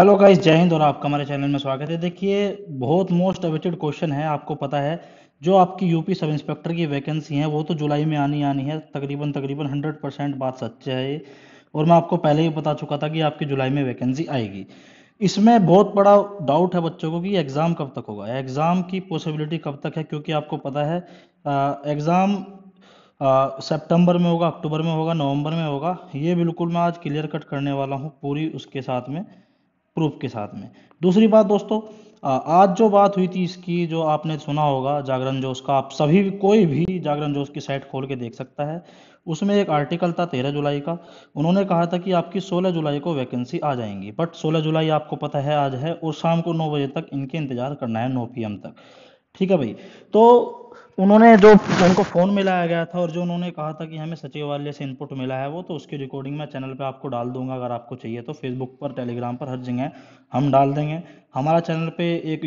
hello guys जय हिंद और आपका हमारे चैनल में स्वागत है देखिए बहुत मोस्ट अवेटेड क्वेश्चन है आपको पता है जो आपकी यूपी सब इंस्पेक्टर की वैकेंसी है वो तो जुलाई में आनी आनी है तकरीबन तकरीबन 100 परसेंट बात सच है और मैं आपको पहले ही बता चुका था कि आपकी जुलाई में वैकेंसी आएगी इसमें बहुत बड़ा डाउट है बच्चों को कि एग्ज़ाम कब तक होगा एग्ज़ाम की पॉसिबिलिटी कब तक है क्योंकि आपको पता है एग्ज़ाम सेप्टेम्बर में होगा अक्टूबर में होगा नवम्बर में होगा ये बिल्कुल मैं आज क्लियर कट करने वाला हूँ पूरी उसके साथ में प्रूफ के साथ में दूसरी बात दोस्तों आज जो बात हुई थी इसकी जो आपने सुना होगा जागरण जोश का आप सभी कोई भी जागरण जोश की साइट खोल के देख सकता है उसमें एक आर्टिकल था तेरह जुलाई का उन्होंने कहा था कि आपकी सोलह जुलाई को वैकेंसी आ जाएंगी बट सोलह जुलाई आपको पता है आज है और शाम को नौ बजे तक इनके इंतजार करना है नौ पी तक ठीक है भाई तो उन्होंने जो उनको फोन मिलाया गया था और जो उन्होंने कहा था कि हमें सचिवालय से इनपुट मिला है वो तो उसकी रिकॉर्डिंग मैं चैनल पे आपको डाल दूंगा अगर आपको चाहिए तो फेसबुक पर टेलीग्राम पर हर जगह हम डाल देंगे हमारा चैनल पे एक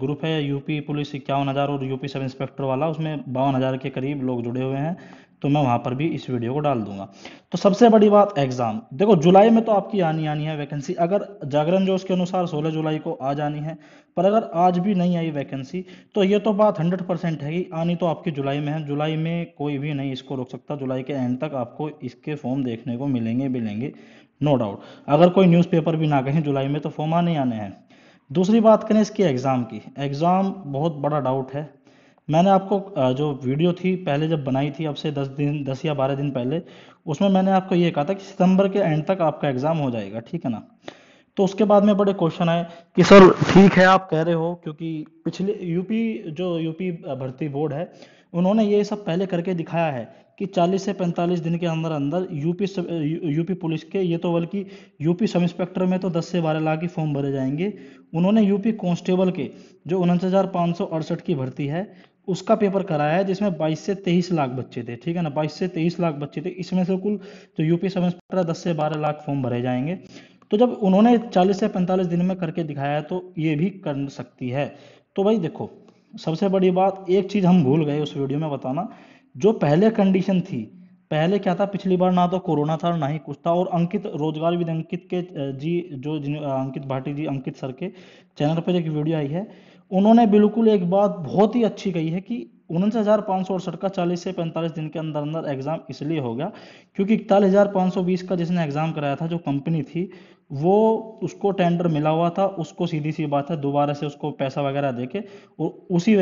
ग्रुप है यूपी पुलिस इक्यावन हज़ार और यूपी सब इंस्पेक्टर वाला उसमें बावन हज़ार के करीब लोग जुड़े हुए हैं तो मैं वहां पर भी इस वीडियो को डाल दूंगा तो सबसे बड़ी बात एग्ज़ाम देखो जुलाई में तो आपकी आनी आनी है वैकेंसी अगर जागरण जोश के अनुसार 16 जुलाई को आ जानी है पर अगर आज भी नहीं आई वैकेंसी तो ये तो बात 100 परसेंट है कि आनी तो आपकी जुलाई में है जुलाई में कोई भी नहीं इसको रोक सकता जुलाई के एंड तक आपको इसके फॉर्म देखने को मिलेंगे मिलेंगे नो डाउट अगर कोई न्यूज़पेपर भी ना कहें जुलाई में तो फॉर्म आने आने हैं दूसरी बात करें इसकी एग्ज़ाम की एग्ज़ाम बहुत बड़ा डाउट है मैंने आपको जो वीडियो थी पहले जब बनाई थी अब से दस दिन दस या बारह दिन पहले उसमें मैंने आपको ये कहा था कि सितंबर के एंड तक आपका एग्ज़ाम हो जाएगा ठीक है ना तो उसके बाद में बड़े क्वेश्चन आए कि सर ठीक है आप कह रहे हो क्योंकि पिछले यूपी जो यूपी भर्ती बोर्ड है उन्होंने ये सब पहले करके दिखाया है कि 40 से 45 दिन के अंदर अंदर यूपी यूपी पुलिस के ये तो बल्कि यूपी सब इंस्पेक्टर में तो 10 से 12 लाख ही फॉर्म भरे जाएंगे उन्होंने यूपी कांस्टेबल के जो उनचास की भर्ती है उसका पेपर कराया है जिसमें 22 से 23 लाख बच्चे थे ठीक है ना 22 से 23 लाख बच्चे थे इसमें से कुल जो यूपी समझ पड़ रहा दस से 12 लाख फॉर्म भरे जाएंगे तो जब उन्होंने 40 से 45 दिन में करके दिखाया तो ये भी कर सकती है तो भाई देखो सबसे बड़ी बात एक चीज़ हम भूल गए उस वीडियो में बताना जो पहले कंडीशन थी पहले क्या था पिछली बार ना तो कोरोना था ना ही कुछ था और अंकित रोजगार विद अंकित के जी जो अंकित भाटी जी अंकित सर के चैनल पर एक वीडियो आई है उन्होंने बिल्कुल एक बात बहुत ही अच्छी कही है कि उनसठ हज़ार पाँच सौ अड़सठ का चालीस से पैंतालीस दिन के अंदर अंदर एग्ज़ाम इसलिए हो गया क्योंकि इकतालीस हज़ार पाँच सौ बीस का जिसने एग्ज़ाम कराया था जो कंपनी थी वो उसको टेंडर मिला हुआ था उसको सीधी सी बात है दोबारा से उसको पैसा वगैरह दे के उसी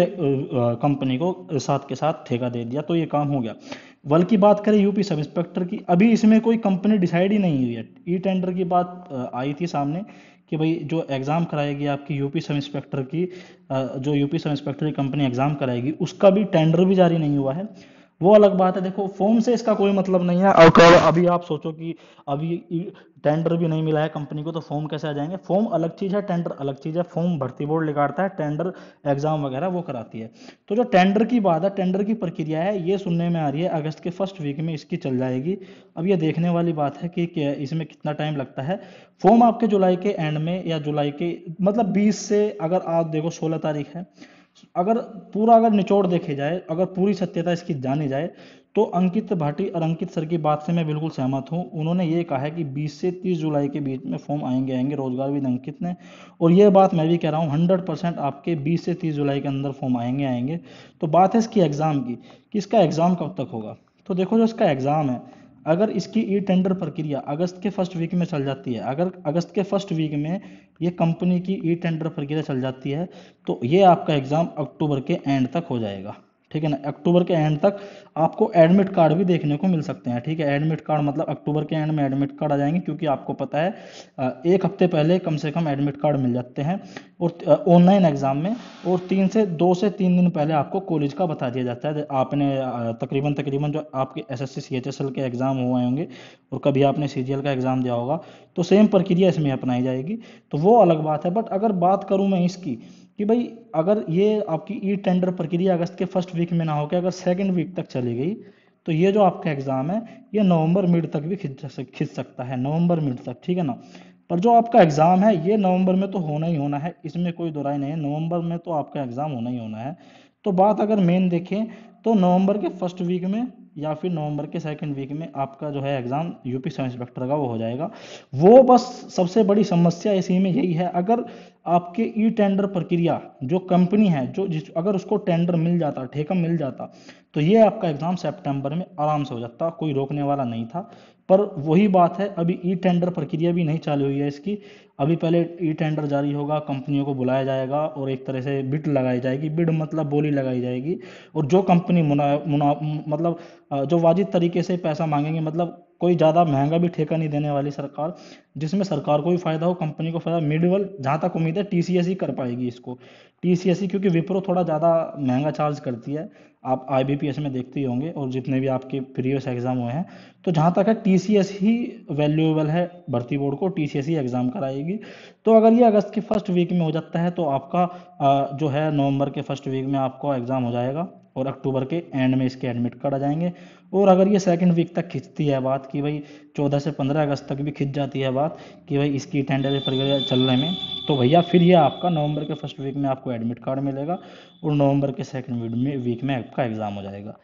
कंपनी को साथ के साथ ठेका दे दिया तो ये काम हो गया बल्कि बात करें यूपी सब इंस्पेक्टर की अभी इसमें कोई कंपनी डिसाइड ही नहीं हुई है ई टेंडर की बात आई थी सामने कि भाई जो एग्ज़ाम कराएगी आपकी यूपी सब इंस्पेक्टर की जो यूपी सब इंस्पेक्टर की कंपनी एग्ज़ाम कराएगी उसका भी टेंडर भी जारी नहीं हुआ है वो अलग बात है देखो फॉर्म से इसका कोई मतलब नहीं है और अभी आप सोचो कि अभी टेंडर भी नहीं मिला है कंपनी को तो फॉर्म कैसे आ जाएंगे फॉर्म अलग चीज़ है टेंडर अलग चीज़ है फॉर्म भर्ती बोर्ड निकालता है टेंडर एग्जाम वगैरह वो कराती है तो जो टेंडर की बात है टेंडर की प्रक्रिया है ये सुनने में आ रही है अगस्त के फर्स्ट वीक में इसकी चल जाएगी अब ये देखने वाली बात है कि इसमें कितना टाइम लगता है फॉर्म आपके जुलाई के एंड में या जुलाई के मतलब बीस से अगर आप देखो सोलह तारीख है अगर पूरा अगर निचोड़ देखे जाए अगर पूरी सत्यता इसकी जानी जाए तो अंकित भाटी और अंकित सर की बात से मैं बिल्कुल सहमत हूँ उन्होंने ये कहा है कि 20 से 30 जुलाई के बीच में फॉर्म आएंगे आएंगे रोजगार विद अंकित ने और ये बात मैं भी कह रहा हूँ 100 परसेंट आपके 20 से 30 जुलाई के अंदर फॉर्म आएंगे आएंगे तो बात है इसकी एग्ज़ाम की कि इसका एग्ज़ाम कब तक होगा तो देखो जो इसका एग्ज़ाम है अगर इसकी ई टेंडर प्रक्रिया अगस्त के फर्स्ट वीक में चल जाती है अगर अगस्त के फर्स्ट वीक में ये कंपनी की ई टेंडर प्रक्रिया चल जाती है तो ये आपका एग्ज़ाम अक्टूबर के एंड तक हो जाएगा ठीक है ना अक्टूबर के एंड तक आपको एडमिट कार्ड भी देखने को मिल सकते हैं ठीक है एडमिट कार्ड मतलब अक्टूबर के एंड में एडमिट कार्ड आ जाएंगे क्योंकि आपको पता है एक हफ्ते पहले कम से कम एडमिट कार्ड मिल जाते हैं और ऑनलाइन एग्जाम में और तीन से दो से तीन दिन पहले आपको कॉलेज का बता दिया जाता है आपने तकरीबन तकरीबन जो आपके एस एस के एग्ज़ाम हुए होंगे और कभी आपने सी का एग्ज़ाम दिया होगा तो सेम प्रक्रिया इसमें अपनाई जाएगी तो वो अलग बात है बट अगर बात करूँ मैं इसकी कि भाई अगर ये आपकी ई e टेंडर प्रक्रिया अगस्त के फर्स्ट वीक में ना होकर अगर सेकेंड वीक तक चली गई तो ये जो आपका एग्ज़ाम है ये नवंबर मिड तक भी खिंच खिंच सकता है नवंबर मिड तक ठीक है ना पर जो आपका एग्ज़ाम है ये नवंबर में तो होना ही होना है इसमें कोई दुराई नहीं है नवंबर में तो आपका एग्ज़ाम होना ही होना है तो बात अगर मेन देखें तो नवंबर के फर्स्ट वीक में या फिर नवंबर के सेकंड वीक में आपका जो है एग्ज़ाम यूपी सब इंस्पेक्टर का वो हो जाएगा वो बस सबसे बड़ी समस्या इसी में यही है अगर आपके ई टेंडर प्रक्रिया जो कंपनी है जो जिस अगर उसको टेंडर मिल जाता ठेका मिल जाता तो ये आपका एग्ज़ाम सितंबर में आराम से हो जाता कोई रोकने वाला नहीं था पर वही बात है अभी ई टेंडर प्रक्रिया भी नहीं चालू हुई है इसकी अभी पहले ई टेंडर जारी होगा कंपनियों को बुलाया जाएगा और एक तरह से बिड लगाई जाएगी बिड मतलब बोली लगाई जाएगी और जो कंपनी मुना, मुना मतलब जो वाजिब तरीके से पैसा मांगेंगे मतलब कोई ज़्यादा महंगा भी ठेका नहीं देने वाली सरकार जिसमें सरकार को भी फायदा हो कंपनी को फायदा मिडवल जहाँ तक उम्मीद है टी ही कर पाएगी इसको टी क्योंकि विप्रो थोड़ा ज़्यादा महंगा चार्ज करती है आप आई में देखते ही होंगे और जितने भी आपके प्रीवियस एग्ज़ाम हुए हैं तो जहाँ तक है टी ही वैल्यूएबल है भर्ती बोर्ड को टी ही एग्ज़ाम कराएगी तो अगर ये अगस्त के फर्स्ट वीक में हो जाता है तो आपका जो है नवंबर के फर्स्ट वीक में आपको एग्ज़ाम हो जाएगा और अक्टूबर के एंड में इसके एडमिट कार्ड आ जाएंगे और अगर ये सेकंड वीक तक खिंचती है बात कि भाई 14 से 15 अगस्त तक भी खिंच जाती है बात कि भाई इसकी टेंडर प्रक्रिया चल में तो भैया फिर ये आपका नवंबर के फर्स्ट वीक में आपको एडमिट कार्ड मिलेगा और नवंबर के सेकंड वीक में वीक में आपका एग्ज़ाम हो जाएगा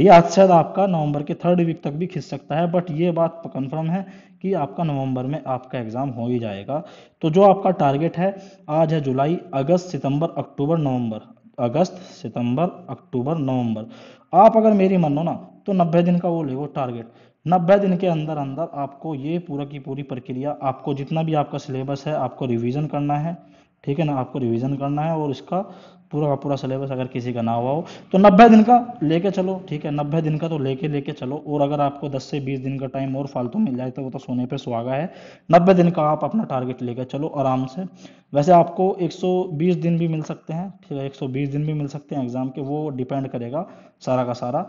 ये आज शायद आपका नवंबर के थर्ड वीक तक भी खिंच सकता है बट ये बात कन्फर्म है कि आपका नवंबर में आपका एग्ज़ाम हो ही जाएगा तो जो आपका टारगेट है आज है जुलाई अगस्त सितंबर अक्टूबर नवंबर अगस्त सितंबर अक्टूबर नवंबर आप अगर मेरी मानो ना तो नब्बे दिन का वो ले वो टारगेट नब्बे दिन के अंदर अंदर आपको ये पूरा की पूरी प्रक्रिया आपको जितना भी आपका सिलेबस है आपको रिवीजन करना है ठीक है ना आपको रिवीजन करना है और इसका पूरा का पूरा सिलेबस अगर किसी का ना हुआ हो तो नब्बे दिन का लेके चलो ठीक है नब्बे दिन का तो लेके लेके चलो और अगर आपको दस से बीस दिन का टाइम और फालतू मिल जाए तो वो तो सोने पे सुहागा है नब्बे दिन का आप अपना टारगेट लेके चलो आराम से वैसे आपको 120 दिन भी मिल सकते हैं ठीक है एक दिन भी मिल सकते हैं एग्जाम के वो डिपेंड करेगा सारा का सारा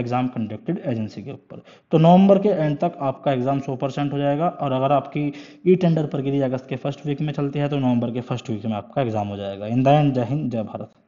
एग्ज़ाम कंडक्टेड एजेंसी के ऊपर तो नवंबर के एंड तक आपका एग्ज़ाम सौ परसेंट हो जाएगा और अगर आपकी ई टेंडर प्रक्रिया अगस्त के फर्स्ट वीक में चलती है तो नवंबर के फर्स्ट वीक में आपका एग्ज़ाम हो जाएगा इन द एंड जय हिंद जय भारत